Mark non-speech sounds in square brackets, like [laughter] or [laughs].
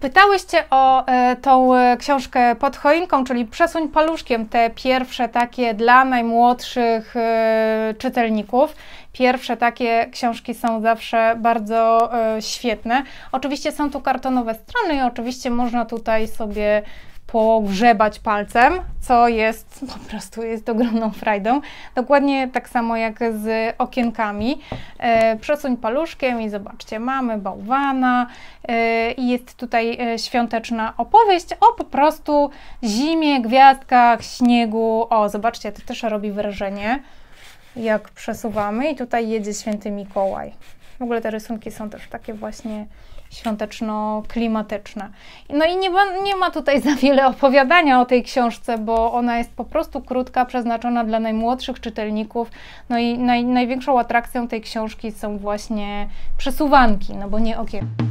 Pytałeś cię o e, tą e, książkę pod choinką, czyli przesuń paluszkiem te pierwsze takie dla najmłodszych e, czytelników. Pierwsze takie książki są zawsze bardzo e, świetne. Oczywiście są tu kartonowe strony i oczywiście można tutaj sobie pogrzebać palcem, co jest [laughs] po prostu jest ogromną frajdą. Dokładnie tak samo jak z okienkami. E, przesuń paluszkiem i zobaczcie, mamy bałwana e, i e, jest tutaj e, świąteczna opowieść o po prostu zimie, gwiazdkach, śniegu. O, zobaczcie, to też robi wrażenie jak przesuwamy i tutaj jedzie święty Mikołaj. W ogóle te rysunki są też takie właśnie świąteczno-klimatyczne. No i nie ma, nie ma tutaj za wiele opowiadania o tej książce, bo ona jest po prostu krótka, przeznaczona dla najmłodszych czytelników. No i naj, największą atrakcją tej książki są właśnie przesuwanki, no bo nie okiem.